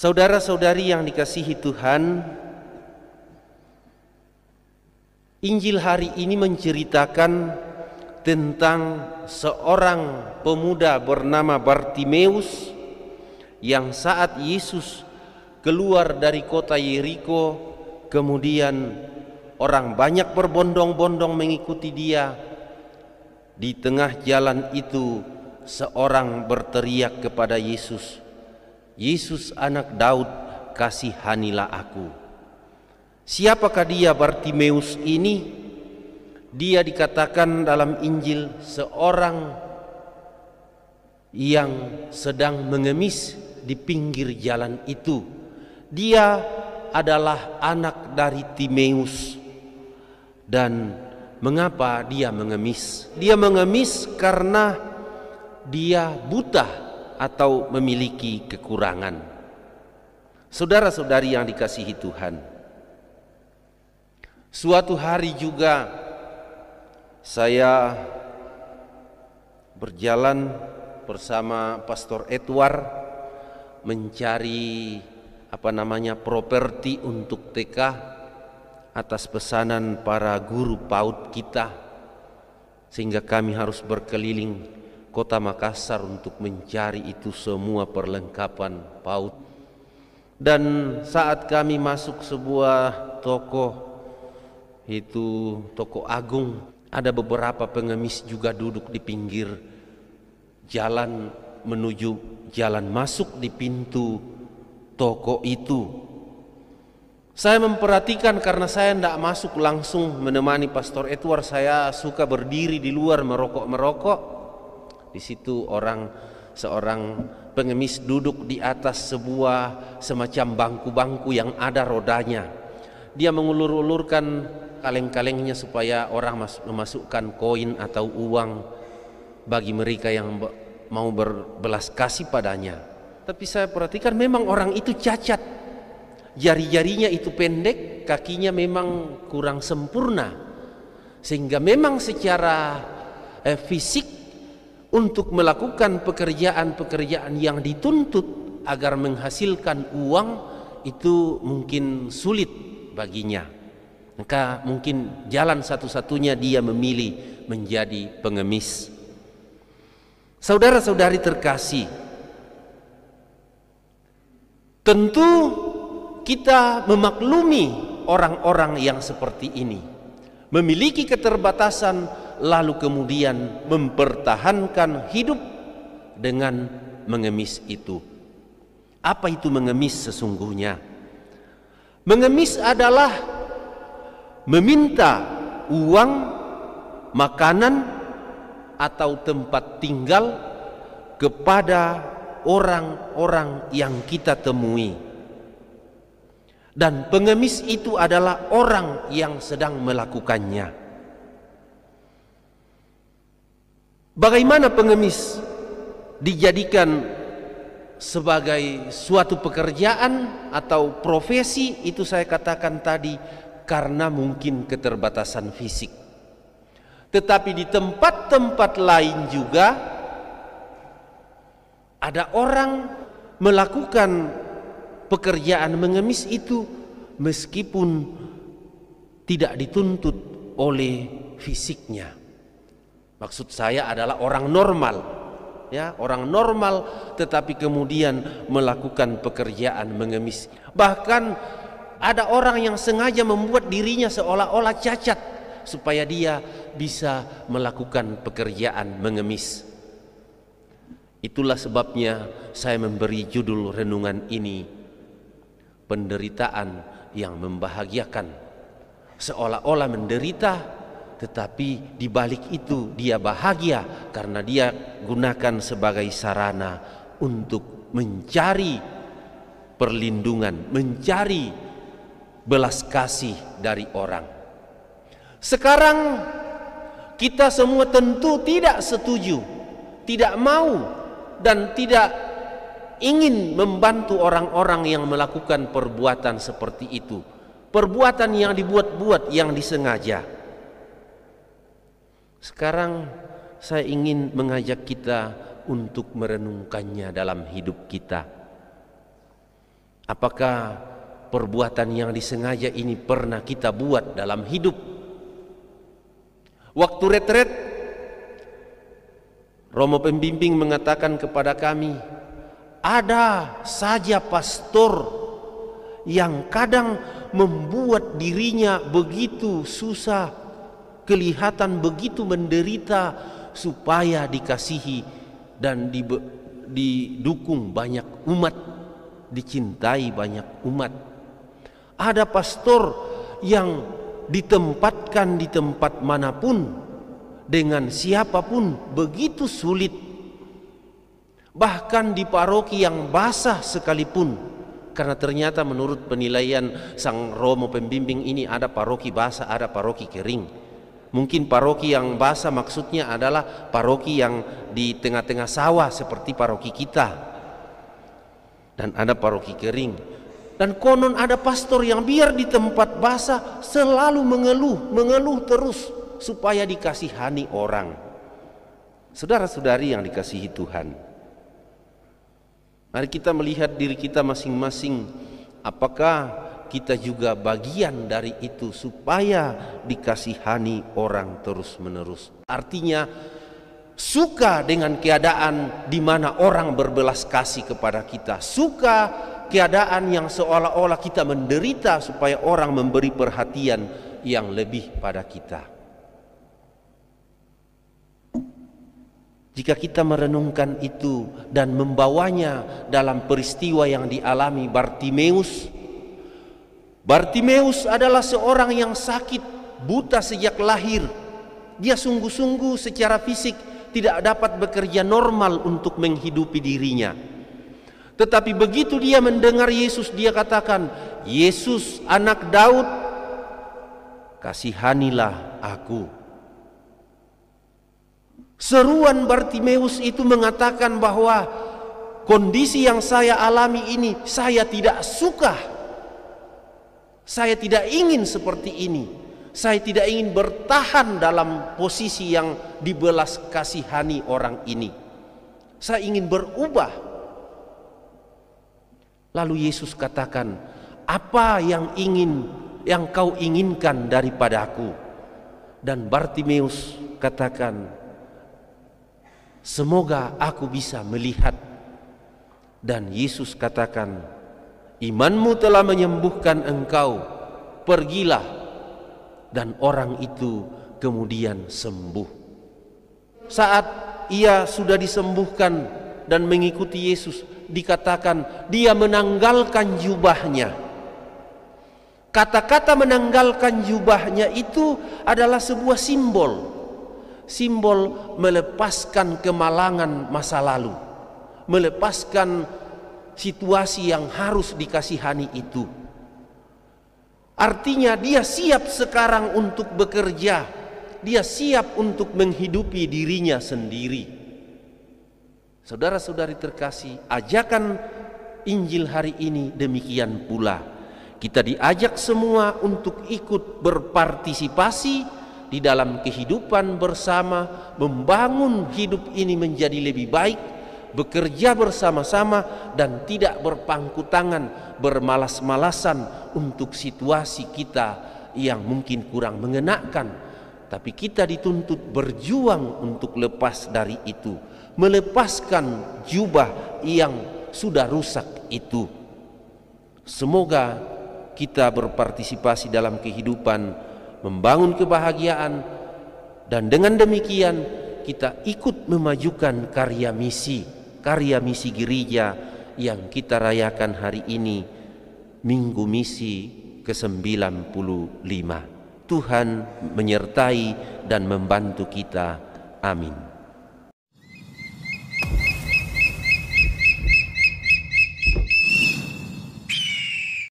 Saudara-saudari yang dikasihi Tuhan, Injil hari ini menceritakan tentang seorang pemuda bernama Bartimeus yang saat Yesus keluar dari kota Yeriko kemudian orang banyak berbondong-bondong mengikuti dia di tengah jalan itu seorang berteriak kepada Yesus Yesus anak Daud, kasihanilah aku. Siapakah dia Bartimeus ini? Dia dikatakan dalam Injil seorang yang sedang mengemis di pinggir jalan itu. Dia adalah anak dari Timeus. Dan mengapa dia mengemis? Dia mengemis karena dia buta atau memiliki kekurangan. Saudara-saudari yang dikasihi Tuhan, suatu hari juga saya berjalan bersama Pastor Edward mencari apa namanya properti untuk TK atas pesanan para guru PAUD kita sehingga kami harus berkeliling kota Makassar untuk mencari itu semua perlengkapan PAUD. Dan saat kami masuk sebuah toko, itu toko agung, ada beberapa pengemis juga duduk di pinggir jalan menuju jalan masuk di pintu toko itu. Saya memperhatikan karena saya tidak masuk langsung menemani Pastor Edward, saya suka berdiri di luar merokok-merokok. Di situ orang seorang pengemis duduk di atas sebuah semacam bangku-bangku yang ada rodanya. Dia mengulur-ulurkan kaleng-kalengnya supaya orang memasukkan koin atau uang bagi mereka yang mau berbelas kasih padanya. Tapi saya perhatikan memang orang itu cacat. Jari-jarinya itu pendek, kakinya memang kurang sempurna. Sehingga memang secara eh, fisik untuk melakukan pekerjaan-pekerjaan yang dituntut agar menghasilkan uang itu mungkin sulit baginya. Maka mungkin jalan satu-satunya dia memilih menjadi pengemis. Saudara-saudari terkasih, tentu kita memaklumi orang-orang yang seperti ini, memiliki keterbatasan lalu kemudian mempertahankan hidup dengan mengemis itu. Apa itu mengemis sesungguhnya? Mengemis adalah meminta uang, makanan, atau tempat tinggal kepada orang-orang yang kita temui. Dan pengemis itu adalah orang yang sedang melakukannya. Bagaimana pengemis dijadikan sebagai suatu pekerjaan atau profesi itu saya katakan tadi karena mungkin keterbatasan fisik. Tetapi di tempat-tempat lain juga ada orang melakukan pekerjaan mengemis itu meskipun tidak dituntut oleh fisiknya. Maksud saya adalah orang normal, ya orang normal, tetapi kemudian melakukan pekerjaan mengemis. Bahkan ada orang yang sengaja membuat dirinya seolah-olah cacat supaya dia bisa melakukan pekerjaan mengemis. Itulah sebabnya saya memberi judul renungan ini penderitaan yang membahagiakan. Seolah-olah menderita tetapi di balik itu dia bahagia karena dia gunakan sebagai sarana untuk mencari perlindungan, mencari belas kasih dari orang. Sekarang kita semua tentu tidak setuju, tidak mau dan tidak ingin membantu orang-orang yang melakukan perbuatan seperti itu, perbuatan yang dibuat-buat yang disengaja. Sekarang saya ingin mengajak kita untuk merenungkannya dalam hidup kita. Apakah perbuatan yang disengaja ini pernah kita buat dalam hidup? Waktu retret, Romo pembimbing mengatakan kepada kami, ada saja pastor yang kadang membuat dirinya begitu susah kelihatan begitu menderita supaya dikasihi dan didukung banyak umat, dicintai banyak umat. Ada pastor yang ditempatkan di tempat manapun dengan siapapun begitu sulit. Bahkan di paroki yang basah sekalipun karena ternyata menurut penilaian sang romo pembimbing ini ada paroki basah, ada paroki kering. Mungkin paroki yang basah maksudnya adalah paroki yang di tengah-tengah sawah seperti paroki kita. Dan ada paroki kering. Dan konon ada pastor yang biar di tempat basah selalu mengeluh, mengeluh terus supaya dikasihani orang. Saudara-saudari yang dikasihi Tuhan. Mari kita melihat diri kita masing-masing apakah kita juga bagian dari itu supaya dikasihani orang terus-menerus. Artinya suka dengan keadaan di mana orang berbelas kasih kepada kita, suka keadaan yang seolah-olah kita menderita supaya orang memberi perhatian yang lebih pada kita. Jika kita merenungkan itu dan membawanya dalam peristiwa yang dialami Bartimeus, Bartimeus adalah seorang yang sakit, buta sejak lahir. Dia sungguh-sungguh secara fisik tidak dapat bekerja normal untuk menghidupi dirinya. Tetapi begitu dia mendengar Yesus, dia katakan, "Yesus, Anak Daud, kasihanilah aku." Seruan Bartimeus itu mengatakan bahwa kondisi yang saya alami ini saya tidak suka. Saya tidak ingin seperti ini. Saya tidak ingin bertahan dalam posisi yang dibelas kasihani orang ini. Saya ingin berubah. Lalu Yesus katakan, "Apa yang ingin yang kau inginkan daripada aku?" Dan Bartimeus katakan, "Semoga aku bisa melihat." Dan Yesus katakan, imanmu telah menyembuhkan engkau, pergilah. Dan orang itu kemudian sembuh. Saat ia sudah disembuhkan dan mengikuti Yesus, dikatakan dia menanggalkan jubahnya. Kata-kata menanggalkan jubahnya itu adalah sebuah simbol. Simbol melepaskan kemalangan masa lalu. Melepaskan situasi yang harus dikasihani itu. Artinya dia siap sekarang untuk bekerja, dia siap untuk menghidupi dirinya sendiri. Saudara-saudari terkasih, ajakan Injil hari ini demikian pula. Kita diajak semua untuk ikut berpartisipasi di dalam kehidupan bersama, membangun hidup ini menjadi lebih baik bekerja bersama-sama dan tidak berpangku tangan, bermalas-malasan untuk situasi kita yang mungkin kurang mengenakan. Tapi kita dituntut berjuang untuk lepas dari itu, melepaskan jubah yang sudah rusak itu. Semoga kita berpartisipasi dalam kehidupan, membangun kebahagiaan, dan dengan demikian kita ikut memajukan karya misi karya misi gereja yang kita rayakan hari ini Minggu Misi ke-95. Tuhan menyertai dan membantu kita. Amin.